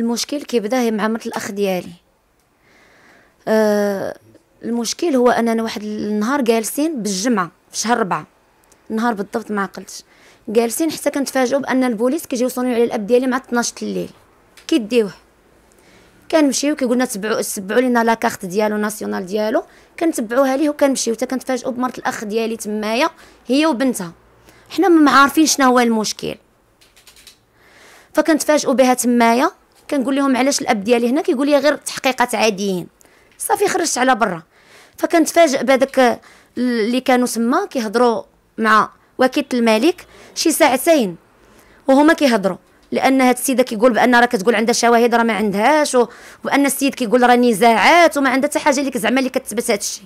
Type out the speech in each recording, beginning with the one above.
المشكل كيبدا مع مرت الاخ ديالي أه المشكل هو اننا واحد النهار جالسين بالجمعه في شهر ربعة النهار بالضبط ما عقلتش جالسين حتى كنتفاجئوا بان البوليس كيجيو يوصلوني على الاب ديالي مع 12 الليل كيديوه كنمشيو كيقولنا تبعوا تبعوا لينا لا كارت ديالو ناسيونال ديالو كنتبعوها ليه وكنمشيو حتى كنتفاجئوا بمرت الاخ ديالي تمايا هي وبنتها حنا ما عارفين شنو هو المشكل فكنتفاجئوا بها تمايا كنقول لهم علاش الاب ديالي هنا كيقول لي غير تحقيقات عاديين صافي خرجت على برا فكنتفاجئ بهذاك اللي كانوا تما كيهضروا مع وكيله الملك شي ساعتين وهما كيهضروا لان هاد السيده كيقول بان راه كتقول عندها شواهد راه ما عندهاش وبان السيد كيقول راه نزاعات وما عندها حتى حاجه اللي زعما اللي كتثبت هاد الشيء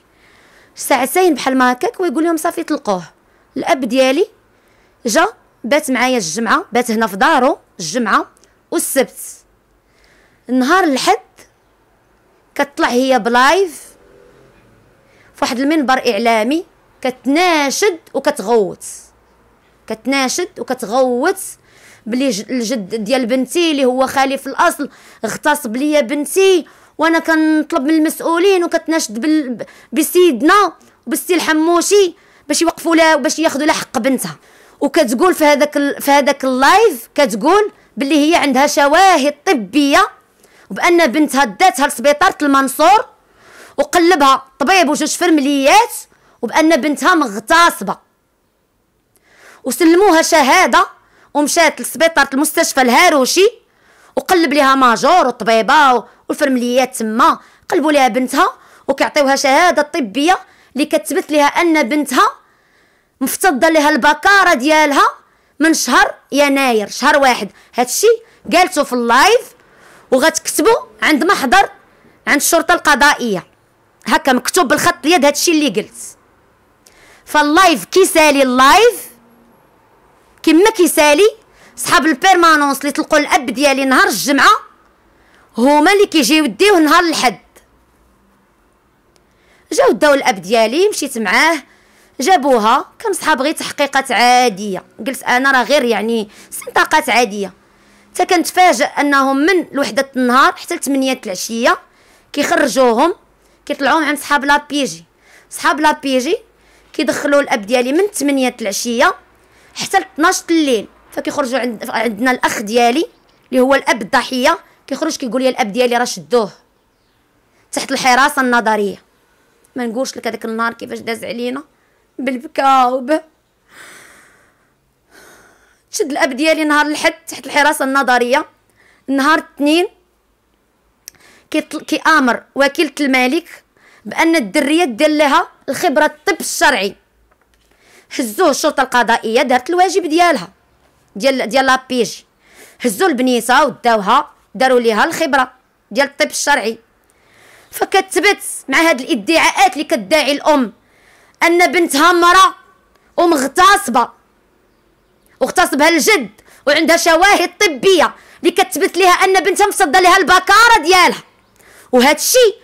ساعتين بحال ما هكاك ويقول لهم صافي طلقوه الاب ديالي جا بات معايا الجمعه بات هنا في دارو الجمعه والسبت نهار الحد كتطلع هي بلايف فواحد المنبر اعلامي كتناشد وكتغوت كتناشد وكتغوت بلي الجد ديال بنتي اللي هو خالي في الاصل اغتصب ليا بنتي وانا كنطلب من المسؤولين وكتناشد بال... بسيدنا وبالسي الحموشي باش يوقفوا لها وباش ياخذوا لها حق بنتها وكتقول في هذاك ال... في هذاك اللايف كتقول بلي هي عندها شواهد طبيه بان بنتها داتها لسبيطاره المنصور وقلبها طبيب وجوج فرمليات وبان بنتها مغتصبه وسلموها شهاده ومشات لسبيطاره المستشفى الهاروشي وقلب لها ماجور وطبيبه والفرمليات تما قلبوا لها بنتها وكيعطيوها شهاده طبيه اللي كتثبت لها ان بنتها مفتضه لها البكاره ديالها من شهر يناير شهر واحد هادشي قالته في اللايف وغتكتبوا عند محضر عند الشرطه القضائيه هكا مكتوب بالخط اليد هادشي اللي قلت فاللايف كيسالي اللايف كما كيسالي صحاب البيرمانونس اللي تلقوا الاب ديالي نهار الجمعه هما اللي كيجيو يديوه نهار الحد جاو داو الاب ديالي مشيت معاه جابوها كان صحاب غير تحقيقات عاديه قلت انا راه غير يعني استنطاقات عاديه حتى كنتفاجئ انهم من الوحده النهار حتى 8 العشيه كيخرجوهم كيطلعوهم عند صحاب لابيجي صحاب لابيجي كيدخلوا الاب ديالي من 8 العشيه حتى 12 الليل فكيخرجوا عند عندنا الاخ ديالي اللي هو الاب الضحيه كيخرج كيقول لي الاب ديالي راه شدوه تحت الحراسه النظريه ما نقولش لك هذاك النهار كيفاش داز علينا بالبكاء وبه شد الاب ديالي نهار الحد تحت الحراسه النظريه نهار الاثنين كيامر وكيله الملك بان الدريه دير لها الخبره الطب الشرعي هزوه الشرطه القضائيه دارت الواجب ديالها ديال ديال لابيج هزوا البنيسه وداوها داروا ليها الخبره ديال الطب الشرعي فكتبت مع هاد الادعاءات اللي كتدعي الام ان بنتها مرا ومغتصبه واغتصبها الجد وعندها شواهد طبيه اللي كتبت لها ان بنتها مصدى لها البكاره ديالها وهذا الشيء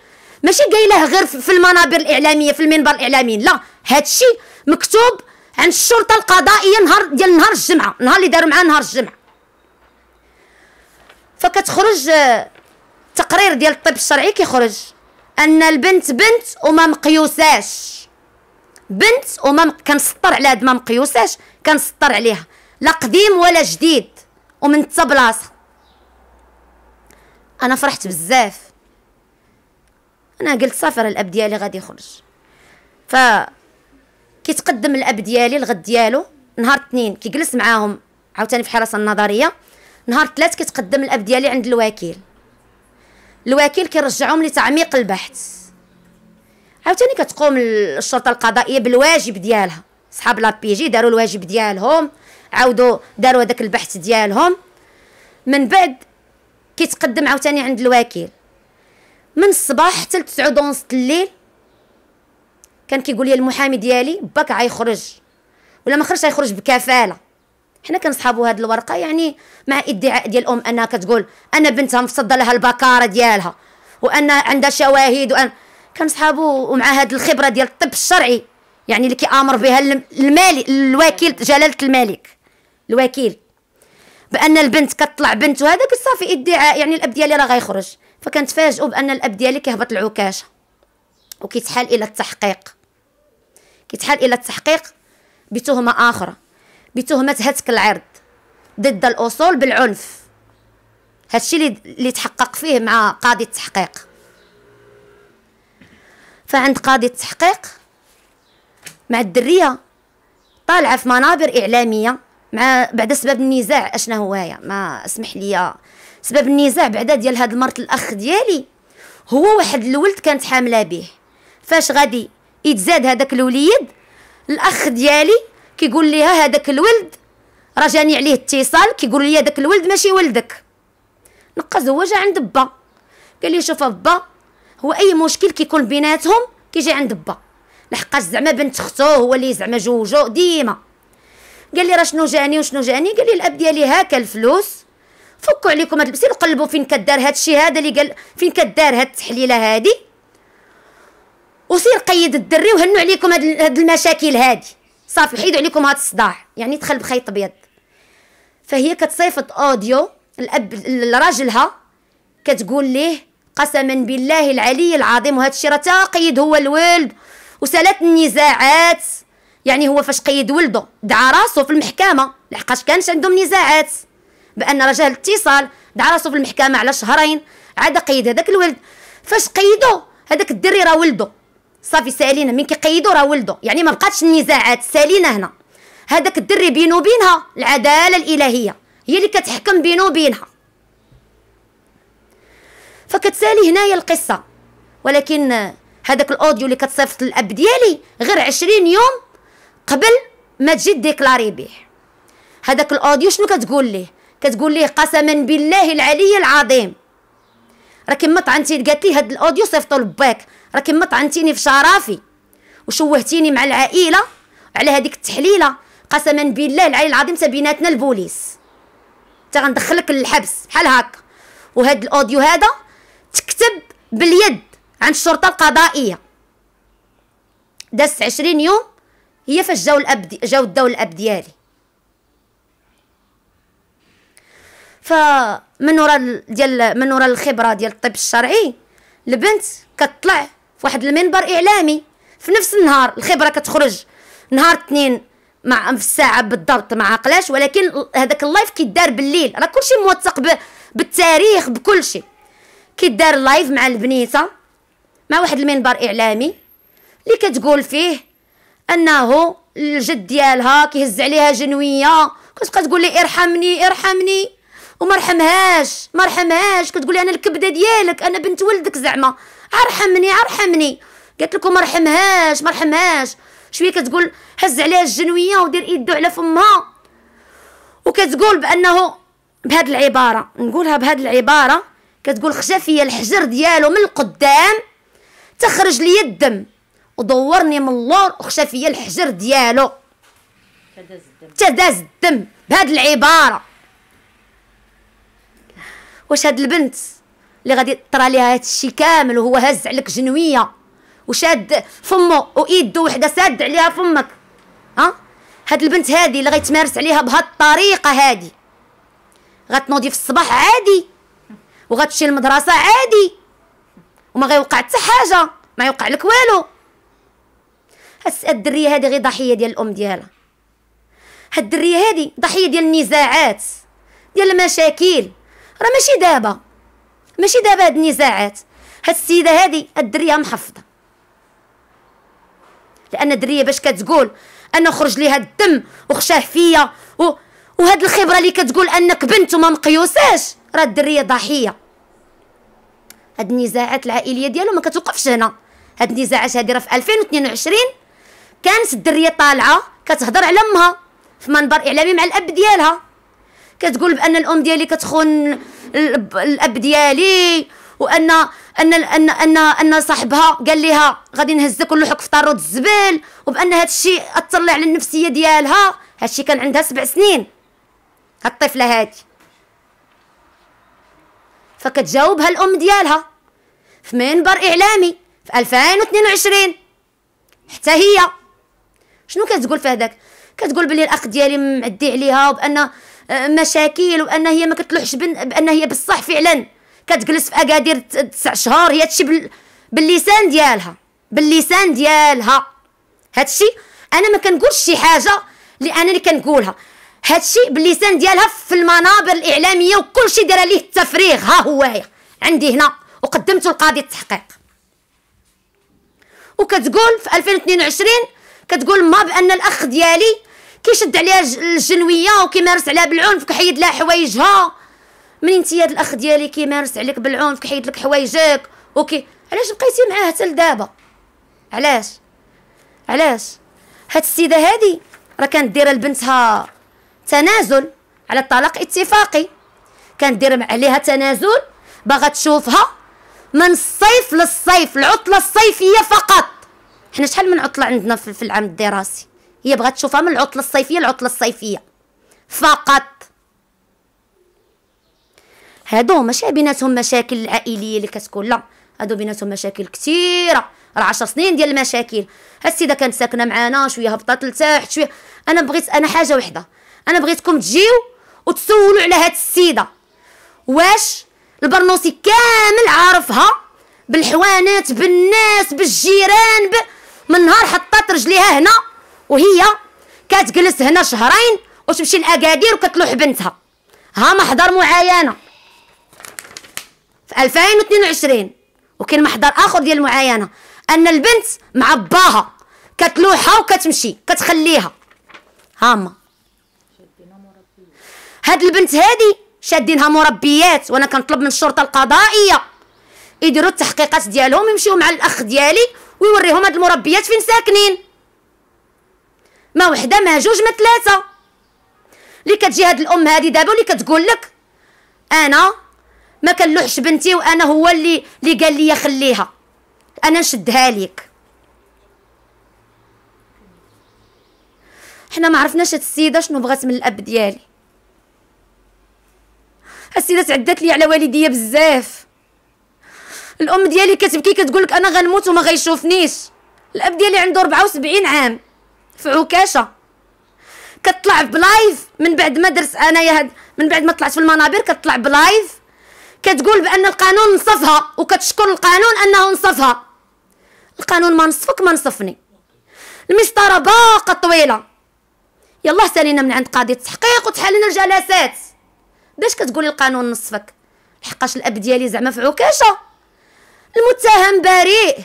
ماشي قايله غير في المنابر الاعلاميه في المنبر الاعلامي لا هذا الشيء مكتوب عند الشرطه القضائيه نهار ديال نهار الجمعه نهار اللي داروا معاه نهار الجمعه فكتخرج آه، تقرير ديال الطب الشرعي كيخرج ان البنت بنت وما مقيوساش بنت وما كنسطر على هاد ما مقيوساش كنسطر عليها لا قديم ولا جديد ومن تا بلاصه انا فرحت بزاف انا قلت صافي راه الاب ديالي غادي يخرج ف كيتقدم الاب ديالي الغد ديالو نهار اثنين كيجلس معاهم عاوتاني في حراسه النظريه نهار ثلاث كيتقدم الاب ديالي عند الوكيل الوكيل كيرجعهم لتعميق البحث عاوتاني كتقوم الشرطه القضائيه بالواجب ديالها صحاب لابيجي داروا الواجب ديالهم عاودوا داروا هذاك البحث ديالهم من بعد كيتقدم عاوتاني عند الوكيل من الصباح حتى ل 9 دونس الليل كان كيقول لي المحامي ديالي باك غيخرج ولا ما خرجش غيخرج بكفاله حنا كنصحابو هاد الورقه يعني مع ادعاء ديال الام انها كتقول انا بنتها مفصده لها البكاره ديالها وان عندها شواهد وان كنصحابو ومع هاد الخبره ديال الطب الشرعي يعني اللي كيامر بها المالي الوكيل جلاله الملك الوكيل بان البنت كتطلع بنت وهذا صافي ادعاء يعني الاب ديالي راه غيخرج فكنتفاجئوا بان الاب ديالي كيهبط العكاشه وكيتحال الى التحقيق كيتحال الى التحقيق بتهمه اخرى بتهمه هتك العرض ضد الاصول بالعنف هادشي اللي تحقق فيه مع قاضي التحقيق فعند قاضي التحقيق مع الدريه طالعه في منابر اعلاميه مع بعد سبب النزاع اشنا هو هيا ما اسمح لي سبب النزاع بعدا ديال هاد المرت الاخ ديالي هو واحد الولد كانت حامله به فاش غادي يتزاد هذاك الوليد الاخ ديالي كيقول ليها هذاك الولد راه جاني عليه اتصال كيقول لي هذاك الولد ماشي ولدك هو جا عند با قال لي شوف با هو اي مشكل كيكون بيناتهم كيجي عند با لحقاش زعما بنت اختو هو اللي زعما جوجو ديما قال لي راه شنو جاني وشنو جاني قال لي الاب ديالي هاكا الفلوس فكوا عليكم هاد البسيل وقلبوا فين كدار هاد الشيء هذا اللي قال فين كدار هاد التحليله هادي وسير قيد الدري وهنوا عليكم هاد, هاد المشاكل هادي صافي حيدوا عليكم هاد الصداع يعني دخل بخيط ابيض فهي كتصيفط اوديو الاب لراجلها كتقول ليه قسما بالله العلي العظيم وهذا الشيء راه قيد هو الولد وسالت النزاعات يعني هو فاش قيد ولده دعا راسو في المحكمه لحقاش كانش عندهم نزاعات بان رجال الاتصال دعا راسو في المحكمه على شهرين عاد قيد هذاك الولد فاش قيدو هذاك الدري راه ولده صافي سالينا من كيقيدو راه ولده يعني ما بقاتش النزاعات سالينا هنا هذاك الدري بينو بينها العداله الالهيه هي اللي كتحكم بينو بينها فكتسالي هنايا القصه ولكن هذاك الاوديو اللي كتصيفط للاب ديالي غير عشرين يوم قبل ما تجي ديكلاري به هذاك الاوديو شنو كتقول ليه كتقول ليه قسما بالله العلي العظيم راكي ما طعنتي قالت لي هاد الاوديو صيفطو لباك راكي ما طعنتيني في شرفي وشوهتيني مع العائله على هذيك التحليله قسما بالله العلي العظيم تبيناتنا البوليس تا غندخلك للحبس بحال هكا وهاد الاوديو هذا تكتب باليد عند الشرطه القضائيه دازت عشرين يوم هي فاش جاو الاب جاو داو الاب ديالي فمن ورا ديال من ورا الخبره ديال الطب الشرعي البنت كتطلع في واحد المنبر اعلامي في نفس النهار الخبره كتخرج نهار اثنين مع في الساعه بالضبط مع عقلاش ولكن هذاك اللايف كيدار بالليل راه كلشي موثق بالتاريخ بكلشي كيدار اللايف مع البنيته مع واحد المنبر اعلامي اللي كتقول فيه انه الجد ديالها كيهز عليها جنويه كتبقى تقول لي ارحمني ارحمني وما رحمهاش ما رحمهاش كتقول لي انا الكبده ديالك انا بنت ولدك زعما ارحمني ارحمني قالت لكم ما رحمهاش ما رحمهاش شويه كتقول هز عليها الجنويه ودير يدو على فمها وكتقول بانه بهاد العباره نقولها بهاد العباره كتقول خشى فيا الحجر ديالو من القدام تخرج لي الدم ودورني من اللور وخشى فيا الحجر ديالو تداز الدم بهاد العباره واش هاد البنت اللي غادي طرا ليها هادشي كامل وهو هز عليك جنويه وشاد فمو وايدو وحده ساد عليها فمك ها هاد البنت هادي اللي غيتمارس عليها بهاد الطريقه هادي غتنوضي في الصباح عادي وغتمشي للمدرسه عادي وما غيوقع حتى حاجه ما يوقع لك والو هسه الدريه هذه غير ضحيه ديال الام ديالها هاد الدريه هذه ضحيه ديال النزاعات ديال المشاكل راه ماشي دابا ماشي دابا هاد النزاعات هاد السيده هذه الدريه محفظه لان الدريه باش كتقول انا خرج لي هاد الدم وخشاه فيا و... وهاد الخبره اللي كتقول انك بنت وما مقيوساش راه الدريه ضحيه هاد النزاعات العائليه ديالو ما كتوقفش هنا هاد النزاعات هادي راه في 2022 كانت الدريه طالعه كتهضر على امها في منبر اعلامي مع الاب ديالها كتقول بان الام ديالي كتخون الاب ديالي وان ان ان ان ان صاحبها قال لها غادي نهزك ونلوحك في طاروت الزبل وبان هذا الشيء اثر على النفسيه ديالها هذا الشيء كان عندها سبع سنين هاد الطفله هذه فكتجاوبها الام ديالها في منبر اعلامي في 2022 حتى هي شنو كتقول في هذاك كتقول بلي الاخ ديالي معدي عليها وبان آه، مشاكل وان هي ما كتلوحش بان هي بصح فعلا كتجلس في اكادير تسع شهور هي هادشي بال... باللسان ديالها باللسان ديالها هادشي انا ما كنقولش شي حاجه اللي انا اللي كنقولها هادشي باللسان ديالها في المنابر الاعلاميه وكلشي شيء دايره ليه التفريغ ها هو هي عندي هنا وقدمته القاضي التحقيق وكتقول في 2022 كتقول ما بان الاخ ديالي كيشد عليها الجنويه وكيمارس عليها بالعنف كيحيد لها حوايجها منين انت هذا الاخ ديالي كيمارس عليك بالعنف كيحيد لك حوايجك اوكي علاش بقيتي معاه حتى لدابا علاش علاش هاد السيده هادي راه كانت دايره لبنتها تنازل على الطلاق اتفاقي كانت دايره عليها تنازل باغا تشوفها من الصيف للصيف العطله الصيفيه فقط حنا شحال من عطله عندنا في العام الدراسي هي بغات تشوفها من العطله الصيفيه العطله الصيفيه فقط هادو ماشي بيناتهم مشاكل العائليه اللي كتكون لا هادو بيناتهم مشاكل كثيره راه 10 سنين ديال المشاكل السيده كانت ساكنه معانا شويه هبطت لتحت شويه انا بغيت انا حاجه وحده انا بغيتكم تجيو وتسولوا على هاد السيده واش البرنوسي كامل عارفها بالحوانات بالناس بالجيران ب... من نهار حطات رجليها هنا وهي كتجلس هنا شهرين وتمشي لاكادير وكتلوح بنتها ها محضر معاينه في 2022 وكاين محضر اخر ديال المعاينه ان البنت مع باها كتلوحها وكتمشي كتخليها ها ما هاد البنت هادي شادينها مربيات وانا كنطلب من الشرطه القضائيه يديروا التحقيقات ديالهم يمشيو مع الاخ ديالي ويوريهم هاد المربيات فين ساكنين ما وحده ما جوج ما ثلاثه اللي كتجي هاد الام هادي دابا اللي كتقول لك انا ما كنلوحش بنتي وانا هو اللي اللي قال لي خليها انا نشدها ليك حنا ما عرفناش هاد السيده شنو بغات من الاب ديالي السيده تعدات لي على والديا بزاف الام ديالي كتبكي كتقول لك انا غنموت وما غيشوفنيش الاب ديالي عنده 74 عام في عكاشه كتطلع بلايف من بعد ما درت انايا هاد من بعد ما طلعت في المنابر كتطلع بلايف كتقول بان القانون نصفها وكتشكر القانون انه نصفها القانون ما نصفك ما نصفني المسطره باقه طويله يلا سالينا من عند قاضي التحقيق وتحل الجلسات باش كتقولي القانون نصفك لحقاش الاب ديالي زعما في عكاشه المتهم بريء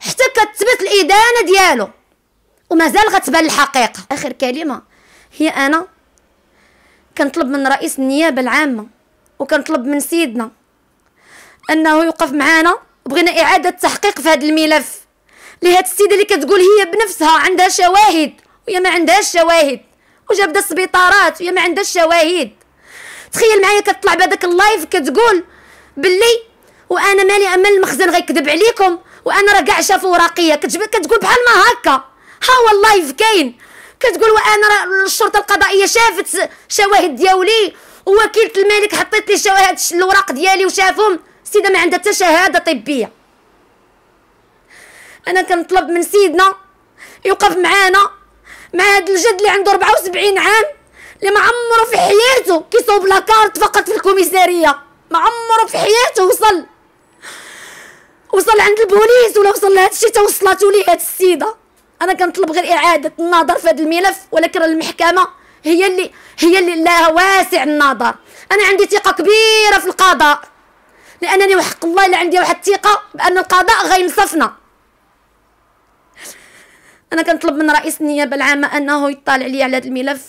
حتى كتثبت الادانه ديالو ومازال غتبان الحقيقه اخر كلمه هي انا كنطلب من رئيس النيابه العامه وكنطلب من سيدنا انه يوقف معانا بغينا اعاده تحقيق في هذا الملف لهاد السيده اللي كتقول هي بنفسها عندها شواهد وهي ما عندهاش شواهد وجابده السبيطارات وهي ما عندهاش شواهد تخيل معايا كتطلع بهذاك اللايف كتقول باللي وانا مالي امل المخزن غيكذب عليكم وانا راه كاع شاف اوراقيه كتجب كتقول بحال ما هكا ها والله اللايف كاين كتقول وانا راه الشرطه القضائيه شافت شواهد ديالي ووكيله الملك حطيت لي شواهد الاوراق ديالي وشافهم السيده ما عندها حتى شهاده طبيه انا كنطلب من سيدنا يوقف معانا مع هاد الجد اللي عنده 74 عام اللي ما عمره في حياته كيصوب لاكارت فقط في الكوميساريه ما عمره في حياته وصل وصل عند البوليس ولا وصل لهذا الشيء توصلاتو لي هاد السيده انا كنطلب غير اعاده النظر في هذا الملف ولكن المحكمه هي اللي هي اللي لها واسع النظر انا عندي ثقه كبيره في القضاء لانني وحق الله اللي عندي واحد الثقه بان القضاء غينصفنا انا كنطلب من رئيس النيابه العامه انه يطالع لي على هذا الملف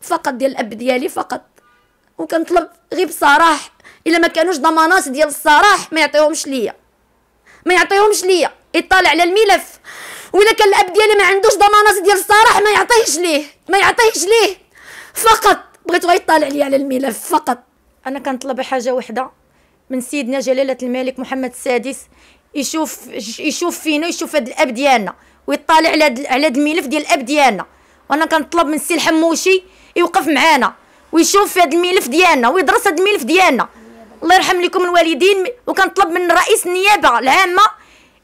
فقط ديال الاب ديالي فقط وكنطلب غير بصراحه الا ما كانوش ضمانات ديال الصراحه ما يعطيهمش ليا ما يعطيهمش ليا يطالع على الملف وإذا كان الأب ديالي ما عندوش ضمانات ديال الصراح ما يعطيهش ليه ما يعطيهش ليه فقط بغيت غير يطلع لي على الملف فقط أنا كنطلب حاجة وحدة من سيدنا جلالة الملك محمد السادس يشوف يشوف فينا يشوف هاد الاب ديالنا ويطالع على دل على هذا الملف ديال الاب ديالنا وانا كنطلب من السي الحموشي يوقف معانا ويشوف هاد الملف ديالنا ويدرس هاد الملف ديالنا الله يرحم لكم الوالدين وكنطلب من رئيس النيابه العامه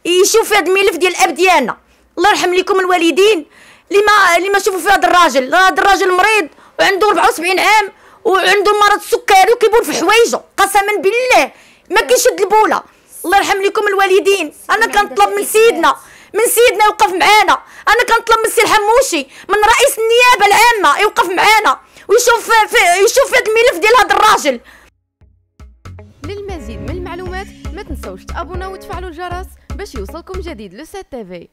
يشوف هذا الملف ديال الاب ديالنا الله يرحم لكم الوالدين اللي ما اللي ما شوفوا في هذا الراجل هذا الراجل مريض وعنده 74 عام وعنده مرض السكري وكيبول في حوايجه قسما بالله ما كيشد البوله الله يرحم لكم الوالدين انا كنطلب من سيدنا من سيدنا يوقف معانا انا كنطلب من السي الحموشي من رئيس النيابه العامه يوقف معانا ويشوف في يشوف هذا الملف ديال هذا الراجل تنسوش تابوناو وتفعلوا الجرس باش يوصلكم جديد لو سي تي في